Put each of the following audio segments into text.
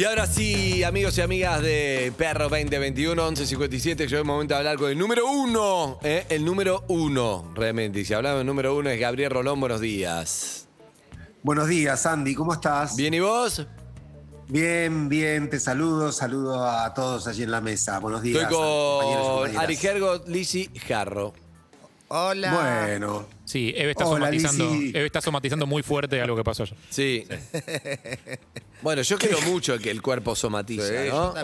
Y ahora sí, amigos y amigas de Perro 2021, 1157, yo el momento de hablar con el número uno. ¿eh? El número uno, realmente. Y si hablamos del número uno es Gabriel Rolón, buenos días. Buenos días, Andy, ¿cómo estás? ¿Bien y vos? Bien, bien, te saludo, saludo a todos allí en la mesa. Buenos días. Estoy con Ari Gergo, Lisi Jarro. Hola. Bueno. Sí, Eve está, somatizando, muy fuerte algo que pasó allá. Sí. bueno, yo creo mucho que el cuerpo somatiza, ¿no?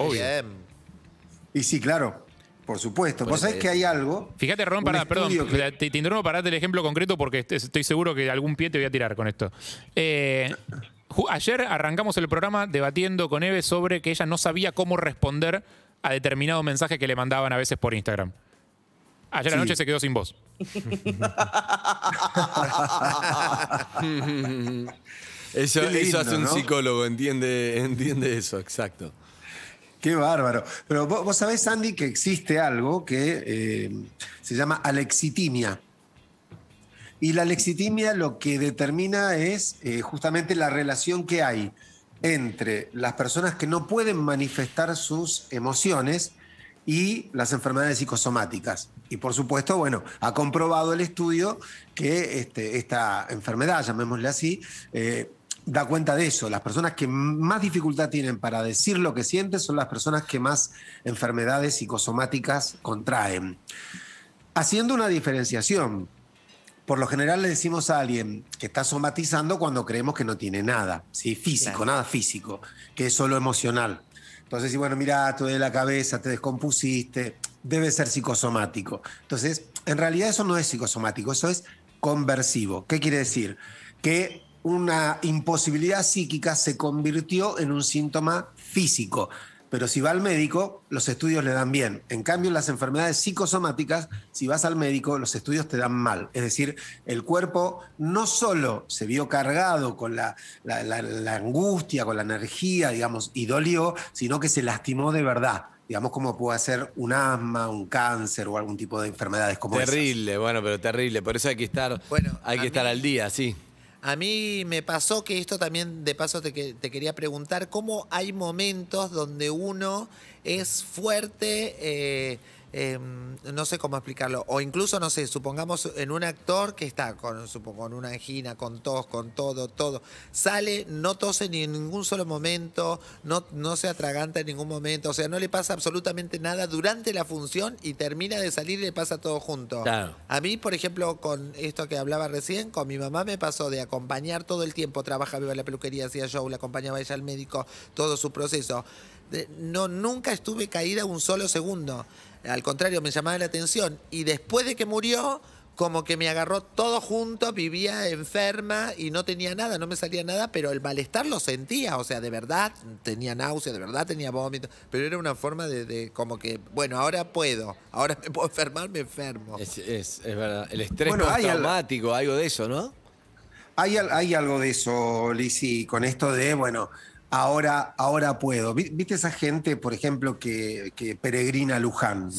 Y sí, claro, por supuesto. Vos sabés que hay algo. Fíjate, Ron, perdón, te, interrumpo para el ejemplo concreto porque estoy seguro que algún pie te voy a tirar con esto. Eh, ayer arrancamos el programa debatiendo con Eve sobre que ella no sabía cómo responder a determinados mensaje que le mandaban a veces por Instagram. Ayer la noche se quedó sin voz. eso, hace un psicólogo, entiende, entiende eso, exacto. Qué bárbaro. Pero vos, sabés, Andy, que existe algo que eh, se llama alexitimia. Y la alexitimia lo que determina es eh, justamente la relación que hay entre las personas que no pueden manifestar sus emociones y las enfermedades psicosomáticas. Y por supuesto, bueno, ha comprobado el estudio que este, esta enfermedad, llamémosle así, eh, da cuenta de eso. Las personas que más dificultad tienen para decir lo que sienten son las personas que más enfermedades psicosomáticas contraen. Haciendo una diferenciación, por lo general le decimos a alguien que está somatizando cuando creemos que no tiene nada, ¿sí? físico, nada físico, que es solo emocional. Entonces, y bueno, mirá, te duele la cabeza, te descompusiste, debe ser psicosomático. Entonces, en realidad eso no es psicosomático, eso es conversivo. ¿Qué quiere decir? Que una imposibilidad psíquica se convirtió en un síntoma físico. Pero si va al médico, los estudios le dan bien. En cambio, en las enfermedades psicosomáticas, si vas al médico, los estudios te dan mal. Es decir, el cuerpo no solo se vio cargado con la, angustia, con la energía, digamos, y dolió, sino que se lastimó de verdad digamos, como puede ser un asma, un cáncer o algún tipo de enfermedades como Terrible, bueno, pero terrible. Por eso hay que estar, bueno, hay que estar al día, sí. A mí me pasó que esto también, de paso, te, quería preguntar, ¿cómo hay momentos donde uno es fuerte? Eh, eh, no sé cómo explicarlo, o incluso, no sé, supongamos en un actor que está con, con una angina, con tos, con todo, todo, sale, no tose ni en ningún solo momento, no, no se atraganta en ningún momento, o sea, no le pasa absolutamente nada durante la función y termina de salir y le pasa todo junto. A mí, por ejemplo, con esto que hablaba recién, con mi mamá me pasó de acompañar todo el tiempo, trabajaba en la peluquería, hacía yo la acompañaba ella al médico, todo su proceso. No, nunca estuve caída un solo segundo. Al contrario, me llamaba la atención. Y después de que murió, como que me agarró todo junto, vivía enferma y no tenía nada, no me salía nada, pero el malestar lo sentía, o sea, de verdad tenía náusea, de verdad tenía vómito, pero era una forma de, como que, bueno, ahora puedo, ahora me puedo enfermar, me enfermo. Es, verdad, el estrés traumático, algo de eso, ¿no? Hay, hay algo de eso, Lisi, con esto de, bueno, ahora, ahora puedo. ¿Viste esa gente, por ejemplo, que, peregrina a Luján,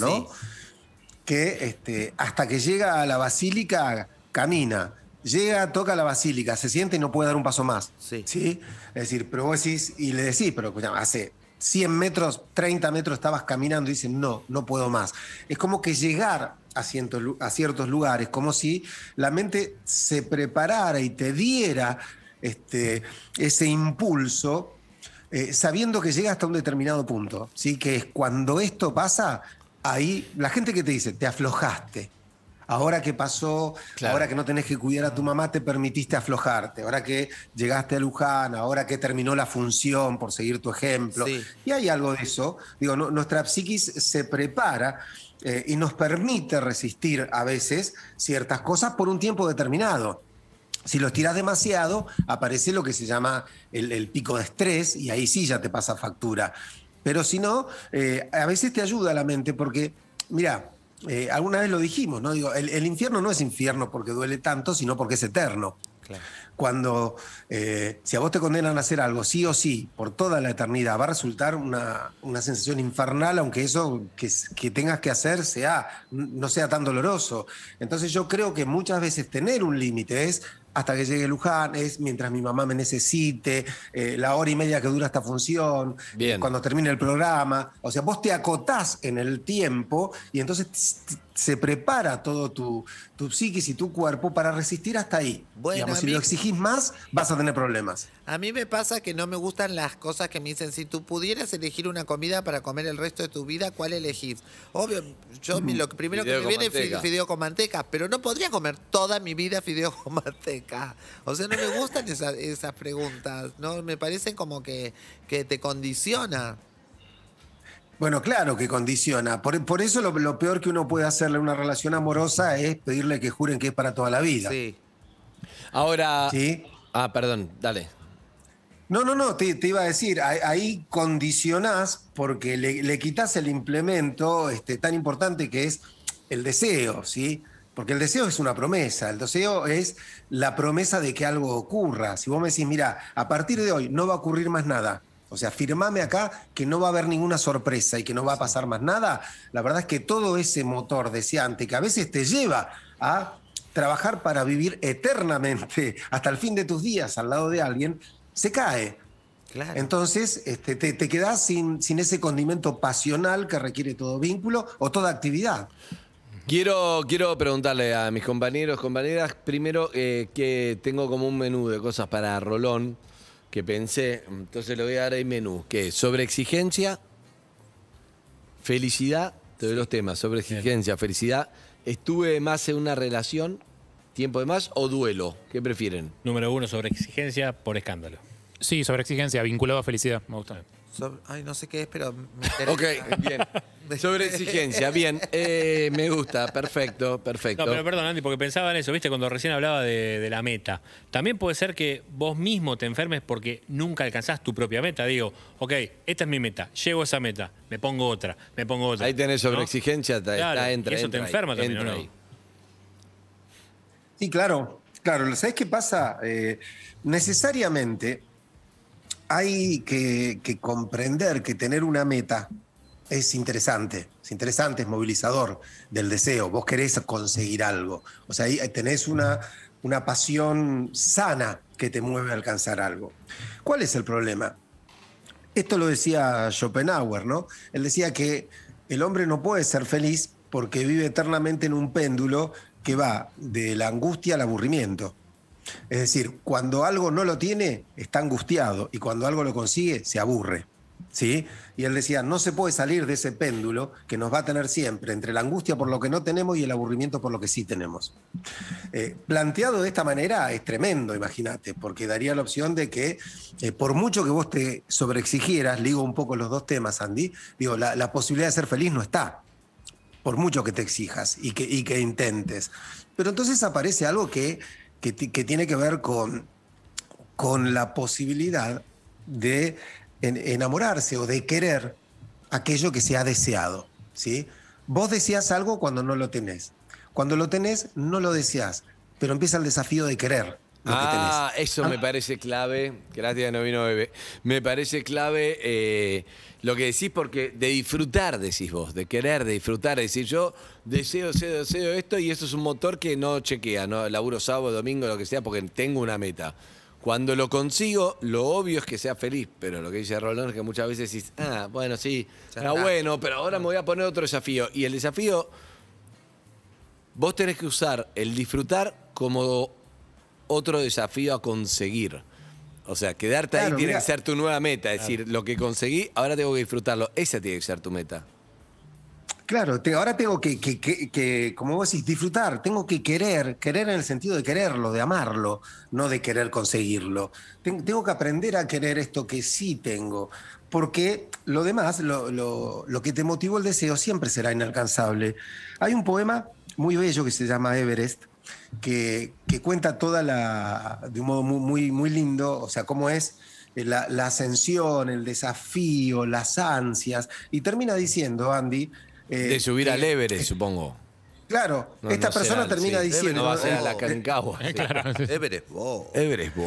Que este, hasta que llega a la basílica, camina. Llega, toca la basílica, se siente y no puede dar un paso más. Sí. Es decir, pero vos decís, y le decís, pero hace 100 metros, 30 metros estabas caminando y dicen, no, no puedo más. Es como que llegar a ciertos, a ciertos lugares, como si la mente se preparara y te diera este, ese impulso eh, sabiendo que llega hasta un determinado punto, ¿sí? que es cuando esto pasa, ahí la gente que te dice, te aflojaste. Ahora que pasó, ahora que no tenés que cuidar a tu mamá, te permitiste aflojarte. Ahora que llegaste a Luján, ahora que terminó la función, por seguir tu ejemplo. Y hay algo de eso. Digo, nuestra psiquis se prepara eh, y nos permite resistir a veces ciertas cosas por un tiempo determinado. Si los tiras demasiado, aparece lo que se llama el, pico de estrés y ahí sí ya te pasa factura. Pero si no, eh, a veces te ayuda la mente porque, mira, eh, alguna vez lo dijimos, ¿no? Digo, el, infierno no es infierno porque duele tanto, sino porque es eterno. Cuando, eh, si a vos te condenan a hacer algo, sí o sí, por toda la eternidad, va a resultar una, sensación infernal, aunque eso que, tengas que hacer sea, no sea tan doloroso. Entonces yo creo que muchas veces tener un límite es hasta que llegue Luján, es mientras mi mamá me necesite, eh, la hora y media que dura esta función, cuando termine el programa. O sea, vos te acotás en el tiempo y entonces se prepara todo tu, tu psiquis y tu cuerpo para resistir hasta ahí. Bueno, si lo exigís más, vas a tener problemas. A mí me pasa que no me gustan las cosas que me dicen, si tú pudieras elegir una comida para comer el resto de tu vida, ¿cuál elegís? Obvio, yo lo primero que me viene es fideo con manteca, pero no podría comer toda mi vida fideo con manteca. O sea, no me gustan esas, preguntas, ¿no? Me parecen como que, que te condiciona. Bueno, claro que condiciona. Por, eso lo, peor que uno puede hacerle a una relación amorosa es pedirle que juren que es para toda la vida. Sí. Ahora. Sí. Ah, perdón, dale. No, no, no, te, iba a decir, ahí, condicionas condicionás porque le, quitas el implemento este, tan importante que es el deseo, ¿sí? Porque el deseo es una promesa, el deseo es la promesa de que algo ocurra. Si vos me decís, mira, a partir de hoy no va a ocurrir más nada, o sea, firmame acá que no va a haber ninguna sorpresa y que no va a pasar más nada. La verdad es que todo ese motor deseante que a veces te lleva a trabajar para vivir eternamente hasta el fin de tus días al lado de alguien, se cae. Entonces, este, te, quedas sin, ese condimento pasional que requiere todo vínculo o toda actividad. Quiero, quiero preguntarle a mis compañeros, compañeras, primero eh, que tengo como un menú de cosas para Rolón que pensé, entonces le voy a dar el menú, que sobre exigencia, felicidad, todos los temas, sobre exigencia, felicidad, estuve más en una relación, tiempo de más o duelo, ¿qué prefieren? Número uno, sobre exigencia por escándalo. Sí, sobre exigencia, vinculado a felicidad, me gusta ay, no sé qué es, pero me Ok, bien. Sobre exigencia, bien. Eh, me gusta, perfecto, perfecto. No, pero perdón, Andy, porque pensaba en eso, ¿viste? Cuando recién hablaba de, la meta. También puede ser que vos mismo te enfermes porque nunca alcanzás tu propia meta. Digo, ok, esta es mi meta, llego a esa meta, me pongo otra, me pongo otra. Ahí tenés sobre exigencia, está, claro, y eso te enferma también, ¿no? Sí, claro, claro. ¿Sabés qué pasa? Eh, necesariamente hay que, comprender que tener una meta es interesante, es interesante, es movilizador del deseo, vos querés conseguir algo, o sea, tenés una, una pasión sana que te mueve a alcanzar algo. ¿Cuál es el problema? Esto lo decía Schopenhauer, ¿no? Él decía que el hombre no puede ser feliz porque vive eternamente en un péndulo que va de la angustia al aburrimiento. Es decir, cuando algo no lo tiene, está angustiado y cuando algo lo consigue, se aburre. ¿Sí? Y él decía, no se puede salir de ese péndulo que nos va a tener siempre entre la angustia por lo que no tenemos y el aburrimiento por lo que sí tenemos. Eh, planteado de esta manera es tremendo, imagínate, porque daría la opción de que eh, por mucho que vos te sobreexigieras, ligo un poco los dos temas, Andy, digo, la, posibilidad de ser feliz no está, por mucho que te exijas y que, y que intentes. Pero entonces aparece algo que que, tiene que ver con, con la posibilidad de enamorarse o de querer aquello que se ha deseado. ¿sí? Vos deseas algo cuando no lo tenés. Cuando lo tenés, no lo deseas, pero empieza el desafío de querer ah, Eso me ah. parece clave. Gracias, no vino bebé. Me parece clave eh, lo que decís, porque de disfrutar, decís vos, de querer, de disfrutar. Es decir, yo deseo, deseo, deseo esto y eso es un motor que no chequea, no laburo sábado, domingo, lo que sea, porque tengo una meta. Cuando lo consigo, lo obvio es que sea feliz, pero lo que dice Rolón es que muchas veces decís, ah, bueno, sí, era bueno, pero ahora me voy a poner otro desafío. Y el desafío, vos tenés que usar el disfrutar como otro desafío a conseguir. O sea, quedarte ahí tiene que ser tu nueva meta. Es decir, lo que conseguí, ahora tengo que disfrutarlo. Esa tiene que ser tu meta. Claro, ahora tengo que, que, como vos decís, disfrutar. Tengo que querer, querer en el sentido de quererlo, de amarlo, no de querer conseguirlo. tengo que aprender a querer esto que sí tengo. Porque lo demás, lo, lo que te motivó el deseo, siempre será inalcanzable. Hay un poema muy bello que se llama Everest, que, cuenta toda la, de un modo muy, muy, lindo, o sea, cómo es eh, la, ascensión, el desafío, las ansias, y termina diciendo, Andy... Eh, de subir al Everest, supongo. Claro, esta persona termina diciendo. No va a la oh". claro. Everest Voto. Everest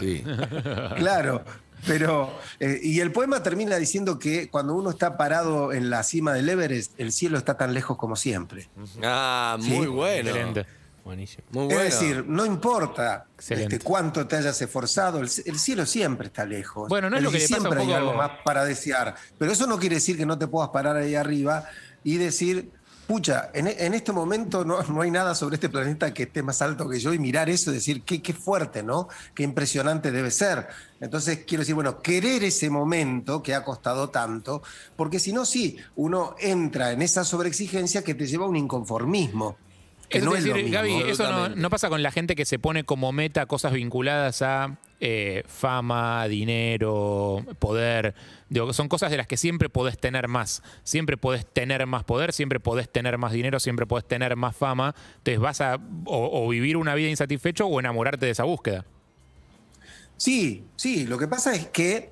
sí. claro. Pero, eh, y el poema termina diciendo que cuando uno está parado en la cima del Everest, el cielo está tan lejos como siempre. Ah, muy bueno. Buenísimo. Es decir, no importa este, cuánto te hayas esforzado, el, cielo siempre está lejos. Bueno, no es, lo que siempre hay algo más para desear. Pero eso no quiere decir que no te puedas parar ahí arriba y decir, pucha, en, e, este momento no, hay nada sobre este planeta que esté más alto que yo y mirar eso y decir, qué, qué fuerte, ¿no? Qué impresionante debe ser. Entonces, quiero decir, bueno, querer ese momento que ha costado tanto, porque si no, sí, uno entra en esa sobreexigencia que te lleva a un inconformismo no es Gaby, eso no, pasa con la gente que se pone como meta cosas vinculadas a eh, fama, dinero, poder. Digo, son cosas de las que siempre podés tener más. Siempre podés tener más poder, siempre podés tener más dinero, siempre podés tener más fama. Entonces vas a o, vivir una vida insatisfecho o enamorarte de esa búsqueda. Sí, sí. Lo que pasa es que,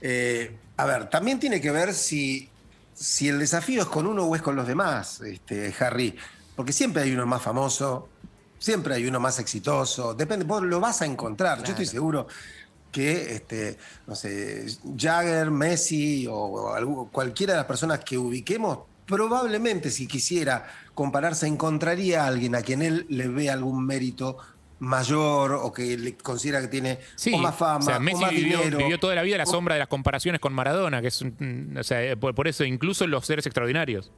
eh, a ver, también tiene que ver si, si el desafío es con uno o es con los demás, este, Harry. Porque siempre hay uno más famoso, siempre hay uno más exitoso, depende, vos lo vas a encontrar, yo estoy seguro que, este, no sé, Jagger, Messi o, cualquiera de las personas que ubiquemos, probablemente si quisiera compararse, encontraría a alguien a quien él le ve algún mérito mayor o que le considera que tiene más fama. O Messi vivió, toda la vida la sombra de las comparaciones con Maradona, que es, mm, o sea, eh, por, eso incluso los seres extraordinarios.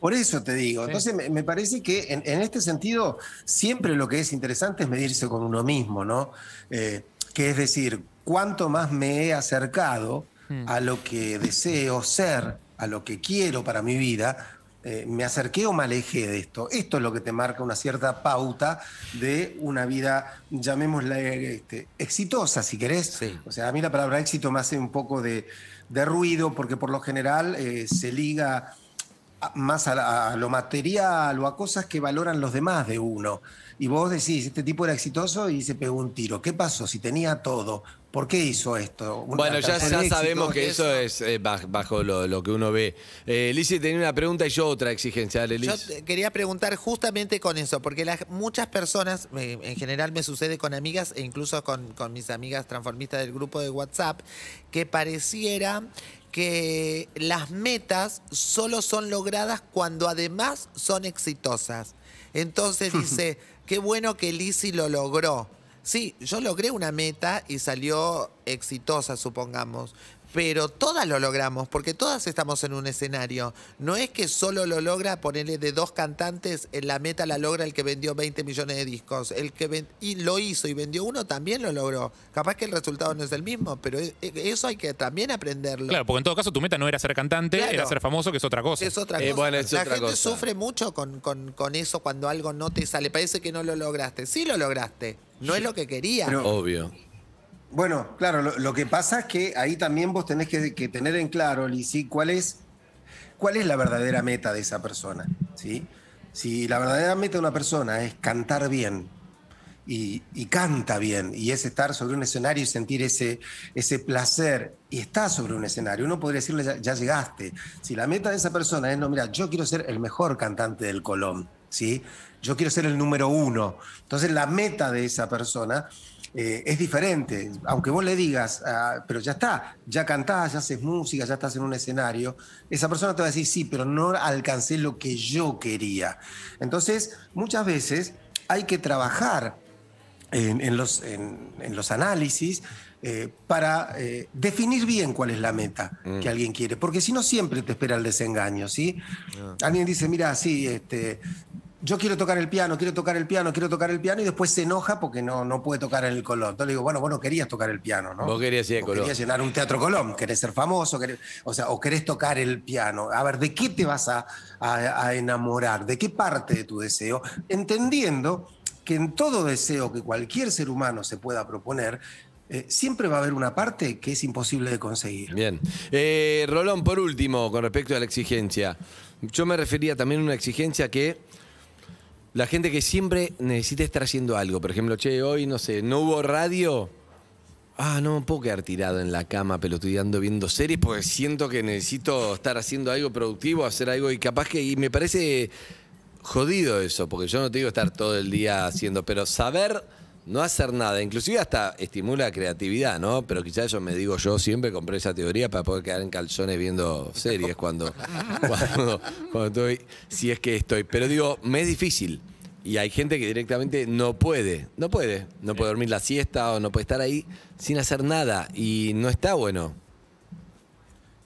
Por eso te digo. Entonces, me, parece que en, este sentido, siempre lo que es interesante es medirse con uno mismo, ¿no? Eh, que es decir, cuánto más me he acercado hmm. a lo que deseo ser, a lo que quiero para mi vida, eh, me acerqué o me alejé de esto. Esto es lo que te marca una cierta pauta de una vida, llamémosla este, exitosa, si querés. O sea, a mí la palabra éxito me hace un poco de, ruido porque por lo general eh, se liga más a, lo material o a cosas que valoran los demás de uno. Y vos decís, este tipo era exitoso y se pegó un tiro. ¿Qué pasó? Si tenía todo, ¿por qué hizo esto? bueno, ya, sabemos que eso, es eh, bajo lo, que uno ve. Eh, tenía una pregunta y yo otra exigencia. Dale, Yo quería preguntar justamente con eso, porque las, muchas personas, eh, en general me sucede con amigas e incluso con, con mis amigas transformistas del grupo de WhatsApp, que pareciera que las metas solo son logradas cuando además son exitosas. Entonces dice, qué bueno que Lisi lo logró. Sí, yo logré una meta y salió exitosa, supongamos, pero todas lo logramos, porque todas estamos en un escenario. No es que solo lo logra ponerle de dos cantantes, en la meta la logra el que vendió 20 millones de discos. El que y lo hizo y vendió uno también lo logró. Capaz que el resultado no es el mismo, pero e, e, eso hay que también aprenderlo. Claro, porque en todo caso tu meta no era ser cantante, era ser famoso, que es otra cosa. Es otra eh, cosa. la gente sufre mucho con, con, eso cuando algo no te sale. Parece que no lo lograste. Sí lo lograste. No es lo que querías Obvio. Bueno, claro, lo, que pasa es que ahí también vos tenés que, tener en claro, Lizzy, cuál es, cuál es la verdadera meta de esa persona. ¿sí? Si la verdadera meta de una persona es cantar bien, y, canta bien, y es estar sobre un escenario y sentir ese, ese placer, y está sobre un escenario. Uno podría decirle, ya, llegaste. Si la meta de esa persona es, no, mira, yo quiero ser el mejor cantante del Colón, ¿sí? Yo quiero ser el número uno. Entonces la meta de esa persona eh, es diferente. Aunque vos le digas, ah, pero ya está, ya cantás, ya haces música, ya estás en un escenario, esa persona te va a decir, sí, pero no alcancé lo que yo quería. Entonces, muchas veces hay que trabajar en, los, en, los, análisis eh, para eh, definir bien cuál es la meta mm. que alguien quiere, porque si no siempre te espera el desengaño, ¿sí? Ah. Alguien dice, mira, sí, este, yo quiero tocar el piano, quiero tocar el piano, quiero tocar el piano, y después se enoja porque no, no puede tocar en el Colón. Entonces le digo, bueno, bueno querías tocar el piano, ¿no? Vos querías ir a Colón. Querías llenar un teatro Colón, querés ser famoso, o sea, o querés tocar el piano. A ver, ¿de qué te vas a, enamorar? ¿De qué parte de tu deseo? Entendiendo que en todo deseo que cualquier ser humano se pueda proponer, eh, siempre va a haber una parte que es imposible de conseguir. Bien. Eh, Rolón, por último, con respecto a la exigencia, yo me refería también a una exigencia que la gente que siempre necesita estar haciendo algo. Por ejemplo, che, hoy no sé, no hubo radio. Ah, no me puedo quedar tirado en la cama pelotudeando viendo series porque siento que necesito estar haciendo algo productivo, hacer algo y capaz que. Y me parece jodido eso, porque yo no te digo estar todo el día haciendo, pero saber no hacer nada, inclusive hasta estimula creatividad, ¿no? Pero quizás eso me digo yo, siempre compré esa teoría para poder quedar en calzones viendo series cuando, cuando, cuando estoy, si es que estoy. Pero digo, me es difícil. Y hay gente que directamente no puede, no puede, no puede dormir la siesta o no puede estar ahí sin hacer nada y no está bueno.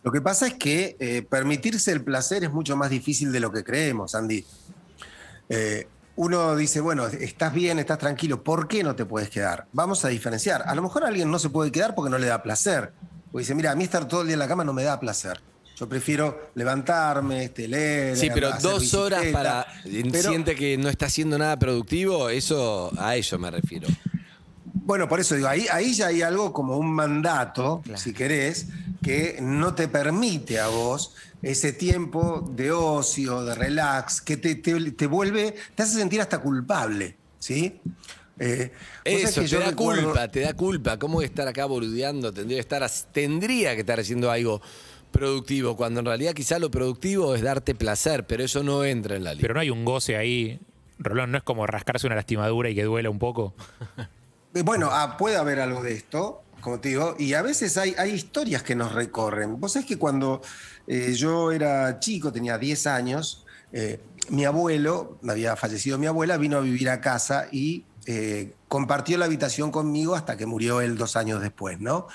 Lo que pasa es que eh, permitirse el placer es mucho más difícil de lo que creemos, Andy. Eh, uno dice, bueno, estás bien, estás tranquilo, ¿por qué no te puedes quedar? Vamos a diferenciar. A lo mejor alguien no se puede quedar porque no le da placer. O dice, mira, a mí estar todo el día en la cama no me da placer. Yo prefiero levantarme, este, leer. Sí, pero dos horas para. siente que no está haciendo nada productivo, eso a eso me refiero. Bueno, por eso digo, ahí, ya hay algo como un mandato, si querés, que no te permite a vos ese tiempo de ocio, de relax, que te, vuelve, te hace sentir hasta culpable, ¿sí? Eh, eso, te da culpa, te da culpa. ¿Cómo voy a estar acá boludeando? Tendría estar, tendría que estar haciendo algo productivo, cuando en realidad quizá lo productivo es darte placer, pero eso no entra en la lista. Pero no hay un goce ahí, Rolón, no es como rascarse una lastimadura y que duela un poco. Eh, bueno, ah, puede haber algo de esto, como te digo, y a veces hay, hay historias que nos recorren. Vos sabés que cuando eh, yo era chico, tenía 10 años, eh, mi abuelo, había fallecido mi abuela, vino a vivir a casa y compartió la habitación conmigo hasta que murió él dos años después, ¿no?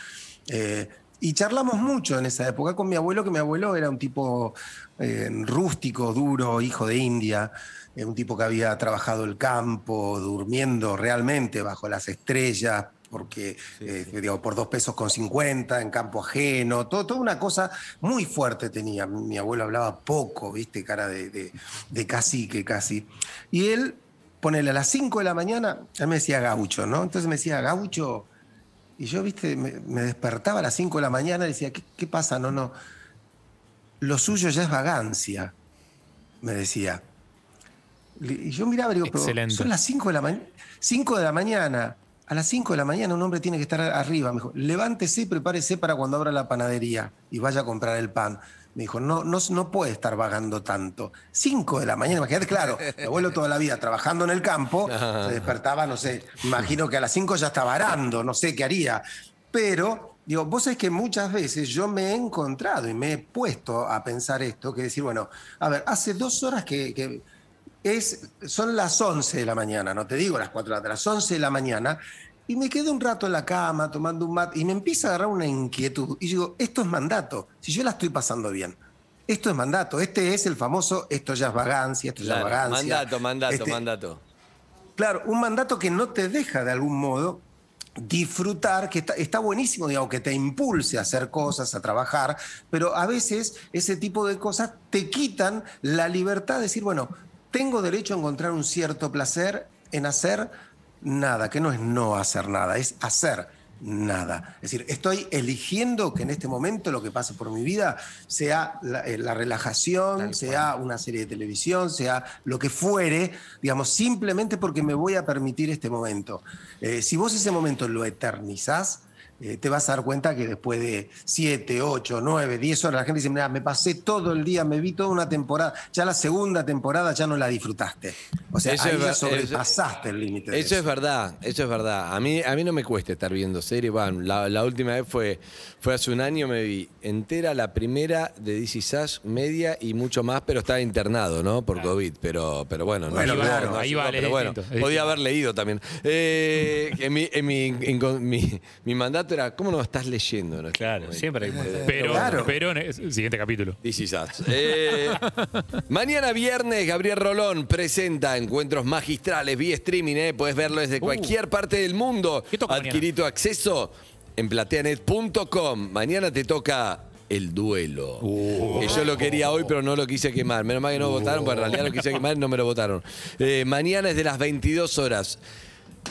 Y charlamos mucho en esa época con mi abuelo, que mi abuelo era un tipo eh, rústico, duro, hijo de India, eh, un tipo que había trabajado el campo, durmiendo realmente bajo las estrellas, porque eh, Digo, por dos pesos con cincuenta en campo ajeno, todo, toda una cosa muy fuerte tenía. Mi abuelo hablaba poco, viste, cara de, de, de cacique casi. Y él, ponele a las 5 de la mañana, él me decía gaucho, ¿no? Entonces me decía, gaucho, y yo, viste, me, despertaba a las 5 de la mañana y decía, ¿qué, pasa? No, no. Lo suyo ya es vagancia, me decía. Y yo miraba y digo, pero son las 5 de la 5 de la mañana. A las 5 de la mañana un hombre tiene que estar arriba. Me dijo, levántese y prepárese para cuando abra la panadería y vaya a comprar el pan. Me dijo, no, no, no puede estar vagando tanto. 5 de la mañana, imagínate, claro, mi abuelo toda la vida trabajando en el campo, se despertaba, no sé, imagino que a las 5 ya estaba arando, no sé qué haría. Pero, digo, vos sabés que muchas veces yo me he encontrado y me he puesto a pensar esto, que decir, bueno, a ver, hace dos horas que, es, son las 11 de la mañana, no te digo las 4 de la las 11 de la mañana, y me quedé un rato en la cama tomando un mat y me empieza a agarrar una inquietud. Y digo, esto es mandato, si yo la estoy pasando bien. Esto es mandato, este es el famoso, esto ya es vagancia, esto ya es vagancia. Mandato, mandato, este, mandato. Claro, un mandato que no te deja de algún modo disfrutar, que está, está, buenísimo, digamos, que te impulse a hacer cosas, a trabajar, pero a veces ese tipo de cosas te quitan la libertad de decir, bueno, tengo derecho a encontrar un cierto placer en hacer nada, que no es no hacer nada, es hacer nada. Es decir, estoy eligiendo que en este momento lo que pase por mi vida sea la, eh, relajación, sea una serie de televisión, sea lo que fuere, digamos, simplemente porque me voy a permitir este momento. Eh, si vos ese momento lo eternizas eh, te vas a dar cuenta que después de 7, 8, 9, 10 horas, la gente dice, mira, me pasé todo el día, me vi toda una temporada, ya la segunda temporada ya no la disfrutaste. O sea, ahí ya sobrepasaste el límite. Eso, es verdad, eso es verdad. A mí, a mí no me cuesta estar viendo series, van, la, última vez fue, fue hace un año, me vi entera la primera de DC Sash, media y mucho más, pero estaba internado, ¿no? Por COVID, pero, pero bueno, no bueno, ahí va vale, pero bueno, podía haber leído también. Eh, en mi mandato ¿cómo no estás leyendo? Este claro, siempre hay un Pero, pero en el siguiente capítulo. This eh, mañana viernes, Gabriel Rolón presenta Encuentros Magistrales vía streaming. Eh. Puedes verlo desde uh. cualquier parte del mundo. adquirido acceso en plateanet.com. Mañana te toca el duelo. Uh. yo lo quería hoy, pero no lo quise quemar. Menos mal que no votaron, porque en realidad lo quise uh. quemar y no me lo votaron. Eh, mañana es de las 22 horas.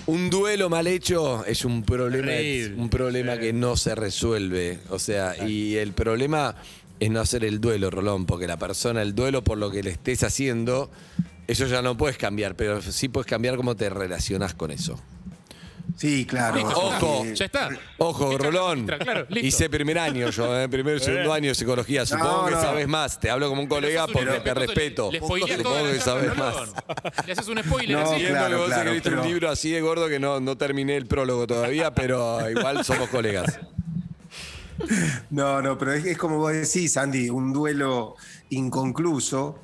Un duelo mal hecho es un problema, un problema que no se resuelve. O sea, y el problema es no hacer el duelo, Rolón, porque la persona, el duelo por lo que le estés haciendo, eso ya no puedes cambiar, pero sí puedes cambiar cómo te relacionas con eso. Sí, claro. Ojo, ya está. Ojo, Rolón. Hice primer año yo, Primero ¿eh? primer segundo año de psicología. Supongo que sabes más. Te hablo como un colega porque te respeto. Supongo que más. Le haces un spoiler No, que vos un libro así de gordo que no, no terminé el prólogo todavía, pero igual somos colegas. No, no, pero es, como vos decís, Andy, un duelo inconcluso.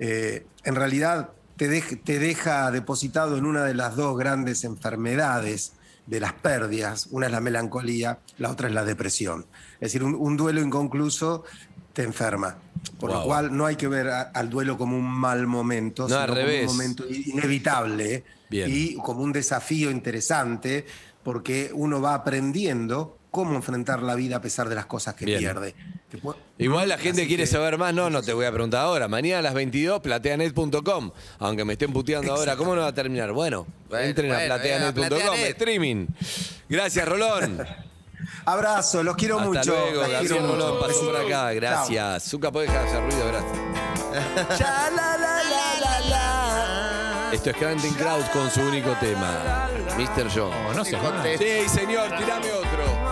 Eh, en realidad te, te deja depositado en una de las dos grandes enfermedades de las pérdidas. Una es la melancolía, la otra es la depresión. Es decir, un, duelo inconcluso te enferma. Por lo cual no hay que ver al duelo como un mal momento, sino como un momento inevitable y como un desafío interesante, porque uno va aprendiendo cómo enfrentar la vida a pesar de las cosas que pierde. Igual la gente quiere saber más, no, no te voy a preguntar ahora. Mañana a las 22, plateanet.com. Aunque me estén puteando ahora, ¿cómo no va a terminar? Bueno, entren a plateanet.com, eh, streaming. Gracias, Rolón. Abrazo, los quiero mucho. Luego, gracias. Zuka puede dejar hacer ruido, gracias. Esto es Canting Crowd con su único tema. Mr. John No, Sí, señor, tirame otro.